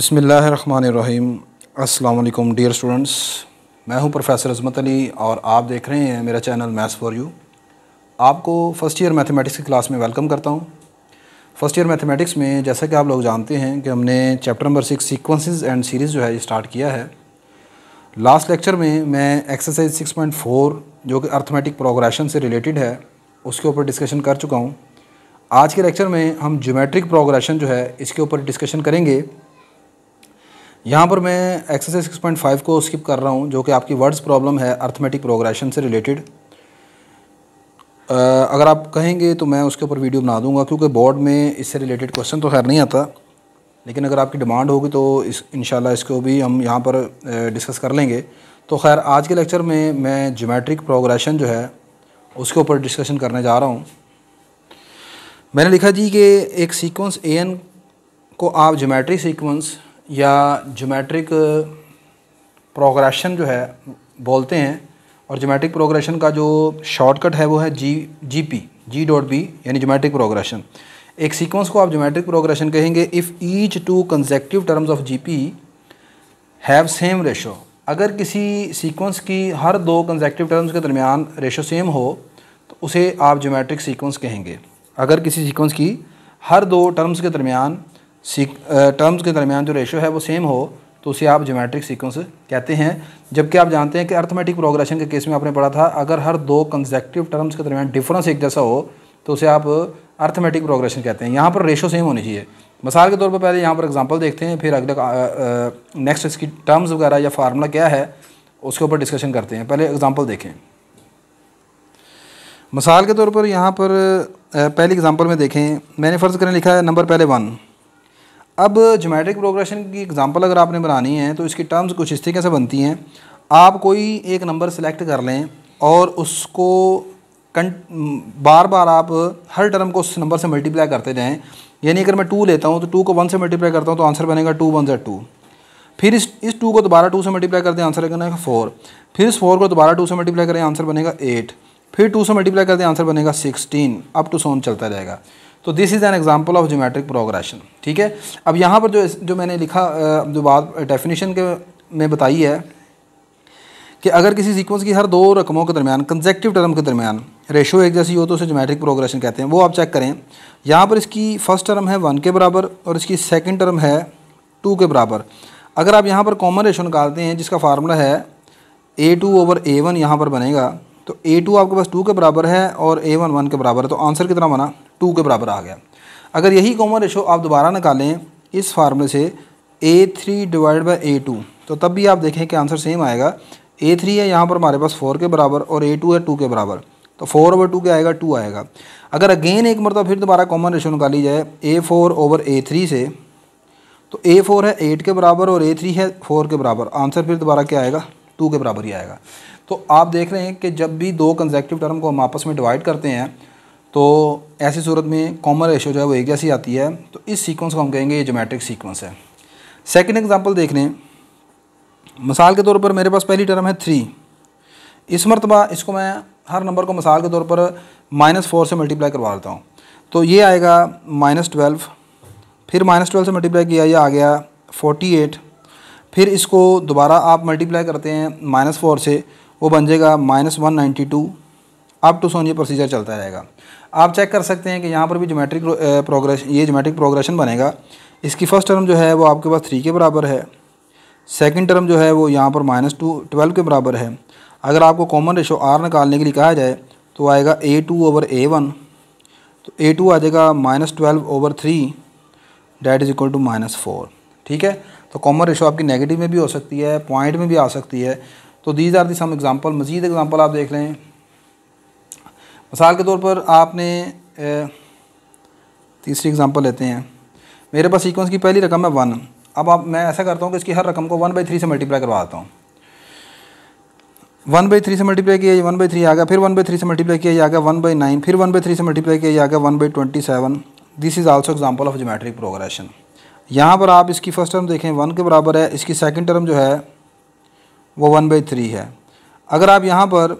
बसमीम् अल्लाम dear students मैं हूं प्रोफेसर अजमत अली और आप देख रहे हैं मेरा चैनल मैथ्स फॉर यू आपको फ़र्स्ट ईयर मैथमेटिक्स की क्लास में वेलकम करता हूं फ़र्स्ट ईयर मैथमेटिक्स में जैसा कि आप लोग जानते हैं कि हमने chapter number six sequences and series जो है स्टार्ट किया है लास्ट लेक्चर में मैं एक्सरसाइज सिक्स पॉइंट फोर जो कि अर्थमेटिक प्रोग्रेशन से रिलेटेड है उसके ऊपर डिस्कशन कर चुका हूँ आज के लेक्चर में हम जोमेट्रिक प्रोग्रेशन जो है इसके ऊपर डिस्कशन करेंगे यहाँ पर मैं एक्सरसाइज 6.5 को स्किप कर रहा हूँ जो कि आपकी वर्ड्स प्रॉब्लम है अर्थमेटिक प्रोग्रेशन से रिलेटेड अगर आप कहेंगे तो मैं उसके ऊपर वीडियो बना दूँगा क्योंकि बोर्ड में इससे रिलेटेड क्वेश्चन तो खैर नहीं आता लेकिन अगर आपकी डिमांड होगी तो इस इनशाला इसको भी हम यहाँ पर डिस्कस कर लेंगे तो खैर आज के लेक्चर में मैं जोमेट्रिक प्रोग्रेशन जो है उसके ऊपर डिस्कशन करने जा रहा हूँ मैंने लिखा जी कि एक सीक्वेंस ए एन को आप जोमेट्री सीक्वेंस या जोमेट्रिक प्रोग्रेशन uh, जो है बोलते हैं और जोमेट्रिक प्रोग्रेशन का जो शॉर्टकट है वो है जी G P G dot B यानी जोमेट्रिक प्रोग्रेशन एक सीक्वेंस को आप जोमेट्रिक प्रोग्रेशन कहेंगे if each two consecutive terms of G P have same ratio अगर किसी सीक्वेंस की हर दो कंजेक्टिव टर्म्स के दरमियान रेशो सेम हो तो उसे आप जोमेट्रिक सीक्वेंस कहेंगे अगर किसी सीक्वेंस की हर दो टर्म्स के दरमियान टर्म्स के दरमियान जो रेशो है वो सेम हो तो उसे आप जोमेट्रिक सीक्वेंस कहते हैं जबकि आप जानते हैं कि अर्थमेटिक प्रोग्रेशन के केस में आपने पढ़ा था अगर हर दो कंजेक्टिव टर्म्स के दरमियान डिफरेंस एक जैसा हो तो उसे आप अर्थमेटिक प्रोग्रेशन कहते हैं यहाँ पर रेशो सेम होनी चाहिए मिसाल के तौर पर पहले यहाँ पर एग्जाम्पल देखते हैं फिर अगले नेक्स्ट इसकी टर्म्स वगैरह या फार्मूला क्या है उसके ऊपर डिस्कशन करते हैं पहले एग्ज़ाम्पल देखें मिसाल के तौर पर यहाँ पर पहली एग्ज़ाम्पल में देखें मैंने फ़र्ज़ करें लिखा है नंबर पहले वन अब जोमेट्रिक प्रोग्रेशन की एग्जांपल अगर आपने बनानी है तो इसकी टर्म्स कुछ इस तरीके से बनती हैं आप कोई एक नंबर सेलेक्ट कर लें और उसको बार बार आप हर टर्म को उस नंबर से मल्टीप्लाई करते रहें यानी अगर मैं टू लेता हूँ तो टू को वन से मल्टीप्लाई करता हूँ तो आंसर बनेगा टू वन ज़ा टू फिर इस इस टू को दोबारा टू से मल्टीप्लाई करते हैं आंसर बनेगा फोर फिर इस फोर को दोबारा टू से मल्टीप्लाई करें आंसर बनेगा एट फिर टू से मल्टीप्लाई करते हैं आंसर बनेगा सिक्सटीन अप टू सोन चलता जाएगा तो this is an example of geometric progression ठीक है अब यहाँ पर जो जो मैंने लिखा जो बात डेफिनेशन के में बताई है कि अगर किसी सीक्वेंस की हर दो रकमों के दरमियान कंजेक्टिव टर्म के दरमियान रेशो एक जैसी हो तो उसे जोमेट्रिक प्रोग्रेशन कहते हैं वो आप चेक करें यहाँ पर इसकी फर्स्ट टर्म है वन के बराबर और इसकी सेकेंड टर्म है टू के बराबर अगर आप यहाँ पर कॉमन रेशो निकालते हैं जिसका फार्मूला है a two over a one यहाँ पर बनेगा तो ए टू आपके पास टू के बराबर है और ए वन वन के बराबर है तो आंसर कितना बना टू के बराबर आ गया अगर यही कॉमन रेशो आप दोबारा निकालें इस फार्मूले से a three divide by a two तो तब भी आप देखें कि आंसर सेम आएगा ए थ्री है यहाँ पर हमारे पास फोर के बराबर और ए टू है टू के बराबर तो फोर ओवर टू क्या आएगा टू आएगा अगर अगेन एक मरतब फिर दोबारा कॉमन रेशो निकाली जाए a four over a three से तो ए फोर है एट के बराबर और ए थ्री है फोर के बराबर आंसर फिर दोबारा क्या आएगा टू के बराबर ही आएगा तो आप देख रहे हैं कि जब भी दो कंजेक्टिव टर्म को हम आपस में डिवाइड करते हैं तो ऐसी सूरत में कॉमन रेशो जो है वो एक जैसी आती है तो इस सीक्वेंस को हम कहेंगे ये जोमेट्रिक सीक्वेंस है सेकेंड एग्ज़ाम्पल देख लें मिसाल के तौर पर मेरे पास पहली टर्म है थ्री इस मरतबा इसको मैं हर नंबर को मिसाल के तौर पर माइनस फोर से मल्टीप्लाई करवा देता हूँ तो ये आएगा माइनस ट्वेल्व फिर माइनस ट्वेल्व से मल्टीप्लाई किया ये आ गया फोर्टी एट फिर इसको दोबारा आप मल्टीप्लाई करते हैं माइनस फोर से वो बन जाएगा minus one ninety two up to so on ये प्रोसीजर चलता रहेगा आप चेक कर सकते हैं कि यहाँ पर भी जोमेट्रिक प्रोग्रेस ये जोमेट्रिक प्रोग्रेशन बनेगा इसकी फ़र्स्ट टर्म जो है वो आपके पास थ्री के बराबर है सेकेंड टर्म जो है वो यहाँ पर माइनस टू ट्वेल्व के बराबर है अगर आपको कॉमन रेशो आर निकालने के लिए कहा जाए तो आएगा a two over a one तो ए टू आ जाएगा minus twelve over three that is equal to minus four ठीक है तो कॉमन रेशो आपकी नेगेटिव में भी हो सकती है पॉइंट में भी आ सकती है तो these are the some example मज़ीद एग्ज़ाम्पल आप देख लें मिसाल के तौर पर आपने तीसरी एग्ज़ाम्पल लेते हैं मेरे पास सीक्वेंस की पहली रकम है वन अब आप मैं ऐसा करता हूँ कि इसकी हर रकम को वन बाई थ्री से मल्टीप्लाई करवा देता हूँ वन बाई थ्री से मल्टीप्लाई किया वन बाई थ्री आ गया फिर वन बाई थ्री से मल्टीप्लाई किया जाएगा आ गया वन बाई नाइन फिर वन बाई थ्री से मल्टीप्लाई किया जाएगा आ गया one by twenty seven this is also example of geometric progression यहाँ पर आप इसकी फर्स्ट टर्म देखें वन के बराबर है इसकी सेकेंड टर्म जो है वो वन बाई थ्री है अगर आप यहाँ पर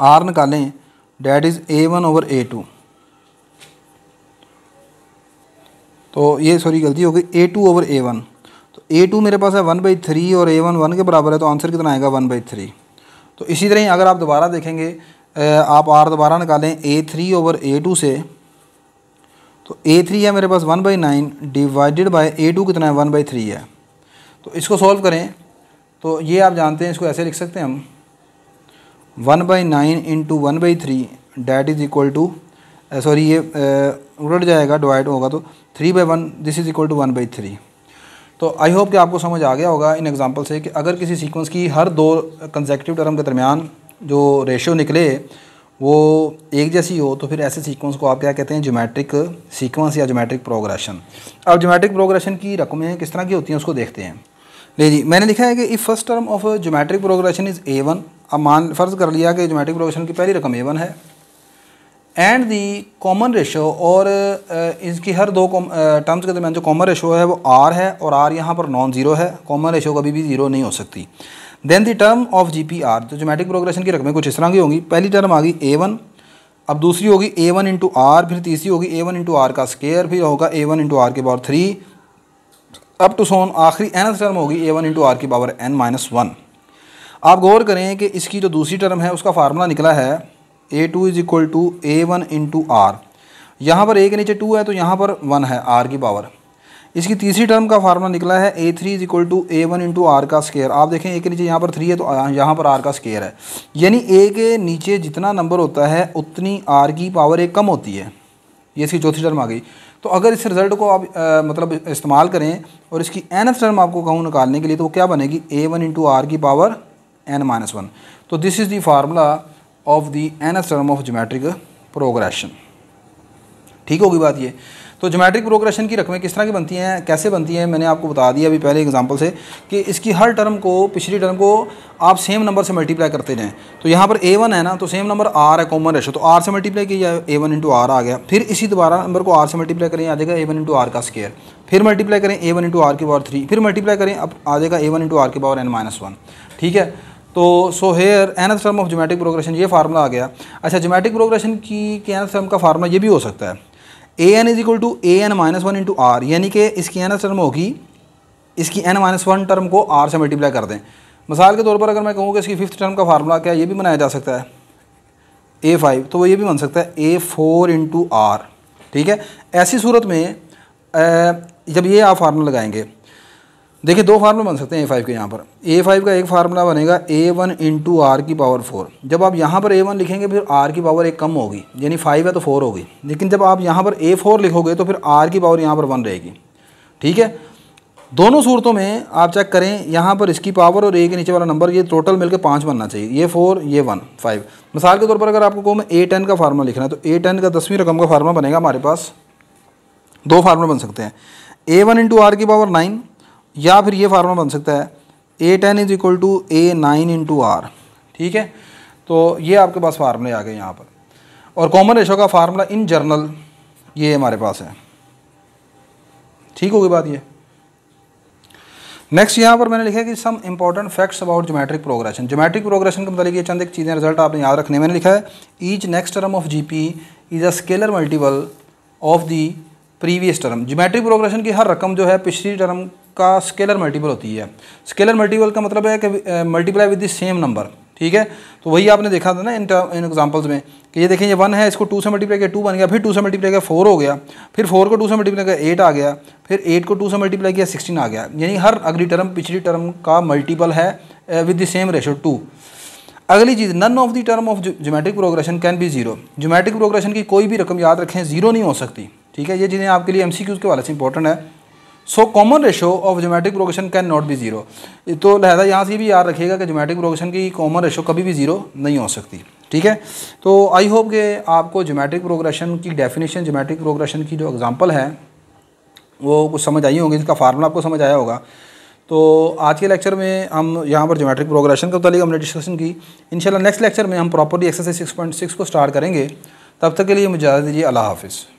आर निकालें that is a one over a two तो ये सॉरी गलती हो गई a two over a one तो ए टू मेरे पास है वन बाई थ्री और ए वन वन के बराबर है तो आंसर कितना आएगा वन बाई थ्री तो इसी तरह ही अगर आप दोबारा देखेंगे आप आर दोबारा निकालें a three over a two से तो ए थ्री है मेरे पास one by nine divided by a two कितना है वन बाई थ्री है तो इसको सॉल्व करें तो ये आप जानते हैं इसको ऐसे लिख सकते हैं हम one by nine into one by three that is equal to sorry ये उलट जाएगा डिवाइड होगा तो three by one this is equal to one by three तो आई होप कि आपको समझ आ गया होगा इन एग्जांपल से कि अगर किसी सीक्वेंस की हर दो कंजेक्टिव टर्म के दरमियान जो रेशियो निकले वो एक जैसी हो तो फिर ऐसे सीक्वेंस को आप क्या कहते हैं जोमेट्रिक सीक्वेंस या जोमेट्रिक प्रोग्रेशन अब जोमेट्रिक प्रोग्रेशन की रकमें किस तरह की होती हैं उसको देखते हैं ले जी मैंने लिखा है कि if first term of geometric progression is a one अब मान फर्ज कर लिया कि जोमेटिक प्रोग्रेशन की पहली रकम ए वन है एंड दी कॉमन रेशो और इसकी हर दो टर्म्स के दरमियान जो कॉमन रेशो है वो आर है और आर यहाँ पर नॉन ज़ीरो है कॉमन रेशो कभी भी ज़ीरो नहीं हो सकती then the term of G P r तो जोमेटिक प्रोग्रेशन की रकमें कुछ इस तरह की होंगी पहली टर्म आ गई ए वन अब दूसरी होगी ए वन इंटू आर फिर तीसरी होगी ए वन इंटू आर का स्केयर फिर होगा ए वन इंटू आर के power three up to so on आखिरी एन टर्म होगी ए वन इंटू आर की पावर एन माइनस वन आप गौर करें कि इसकी जो दूसरी टर्म है उसका फार्मूला निकला है a two is equal to a one into r यहाँ पर ए के नीचे टू है तो यहाँ पर वन है आर की पावर इसकी तीसरी टर्म का फार्मूला निकला है a three is equal to a one into r का स्केयर आप देखें ए के नीचे यहाँ पर थ्री है तो यहाँ पर आर का स्केयर है यानी ए के नीचे जितना नंबर होता है उतनी आर की पावर एक कम होती है ये इसकी चौथी टर्म आ गई तो अगर इस रिज़ल्ट को आप आ, मतलब इस्तेमाल करें और इसकी एन टर्म आपको कहूँ निकालने के लिए तो वो क्या बनेगी ए वन इंटू आर की पावर एन माइनस वन तो this is the formula of the nth term of geometric progression ठीक होगी बात ये तो जोमेट्रिक प्रोग्रेशन की रकमें किस तरह की बनती हैं कैसे बनती हैं मैंने आपको बता दिया अभी पहले एग्जांपल से कि इसकी हर टर्म को पिछली टर्म को आप सेम नंबर से मल्टीप्लाई करते जाएं तो यहाँ पर ए वन है ना तो सेम नंबर आर है कॉमन रेशो तो आर से मल्टीप्लाई किया ए वन इंटू आर आ गया फिर इसी दोबारा नंबर को आर से मल्टीप्लाई करें आ जाएगा ए वन इंटू आर का स्केयर फिर मल्टीप्लाई करें ए वन इंटू आर की पावर थ्री फिर मल्टीप्लाई करें अब आ जाएगा ए वन इंटू आर की पावर एन माइनस वन ठीक है तो so here nth term of geometric progression ये फार्मूला आ गया अच्छा जोमेटिक प्रोग्रेशन की के एनथ टर्म का फार्मूला ये भी हो सकता है a n is equal to a n minus one into r यानी कि इसकी एन टर्म होगी इसकी एन माइनस वन टर्म को आर से मल्टीप्लाई कर दें मिसाल के तौर पर अगर मैं कहूँ कि इसकी फिफ्थ टर्म का फार्मूला क्या है ये भी बनाया जा सकता है ए फाइव तो वो ये भी बन सकता है ए फोर इंटू आर ठीक है ऐसी सूरत में जब ये आप फार्मूला लगाएंगे देखिए दो फार्मूला बन सकते हैं ए फाइव के यहाँ पर ए फाइव का एक फार्मूला बनेगा ए वन इंटू आर की पावर फोर जब आप यहाँ पर ए वन लिखेंगे फिर आर की पावर एक कम होगी यानी फाइव है तो फोर होगी लेकिन जब आप यहाँ पर ए फोर लिखोगे तो फिर आर की पावर यहाँ पर वन रहेगी ठीक है दोनों सूरतों में आप चेक करें यहाँ पर इसकी पावर और ए के नीचे वाला नंबर ये टोटल मिलकर पाँच बनना चाहिए ये फोर ये वन फाइव मिसाल के तौर पर अगर आपको कहूँ मैं ए टेन का फार्मूला लिखना है तो ए टेन का दसवीं रकम का फार्मूला बनेगा हमारे पास दो फार्मूला बन सकते हैं ए वन इंटू आर की पावर नाइन या फिर ये फार्मूला बन सकता है a ten is equal to a nine into r ठीक है तो ये आपके पास फार्मूले आ गए यहाँ पर और कॉमन रेशो का फार्मूला इन जर्नल ये हमारे पास है ठीक होगी बात ये नेक्स्ट यहाँ पर मैंने लिखा है कि some important facts about geometric progression geometric progression के मतलब ये चंद एक चीज़ें रिजल्ट आपने याद रखने मैंने लिखा है each next term of P is a scalar multiple of the previous term geometric progression की हर रकम जो है पिछली टर्म का स्केलर मल्टीपल होती है स्केलर मल्टीपल का मतलब है कि multiply with the same number ठीक है तो वही आपने देखा था ना इन इन एग्जाम्पल्स में कि ये देखें ये वन है इसको टू से मल्टीप्लाई किया टू बन गया फिर टू से मल्टीप्लाई किया फोर हो गया फिर फोर को टू से मल्टीप्लाई किया एट आ गया फिर एट को टू से मल्टीप्लाई किया सिक्सटीन आ गया यानी हर अगली टर्म पिछली टर्म का मल्टीपल है with the same ratio two अगली चीज़ none of the term of geometric progression can be zero geometric progression की कोई भी रकम याद रखें जीरो नहीं हो सकती ठीक है ये चीज़ें आपके लिए एम के वाले से इंपॉर्टेंट है so common ratio of geometric progression can not be zero तो लहजा यहाँ से भी याद रखिएगा कि जोमेट्रिक प्रोग्रेशन की कॉमन रेशो कभी भी जीरो नहीं हो सकती ठीक है तो आई होप कि आपको जोमेट्रिक प्रोग्रेशन की डेफिनेशन जोमेट्रिक प्रोग्रेशन की जो एग्ज़ाम्पल है वो कुछ समझ आई होगी इसका फार्मूला आपको समझ आया होगा तो आज के लेक्चर में हम यहाँ पर जोमेट्रिक प्रोग्रेशन के तलिए हमने डिस्कशन की इंशाल्लाह नेक्स्ट लेक्चर में हम properly exercise six point six को स्टार्ट करेंगे तब तक के लिए मुझे इजाज़त दीजिए अल्लाह हाफिज़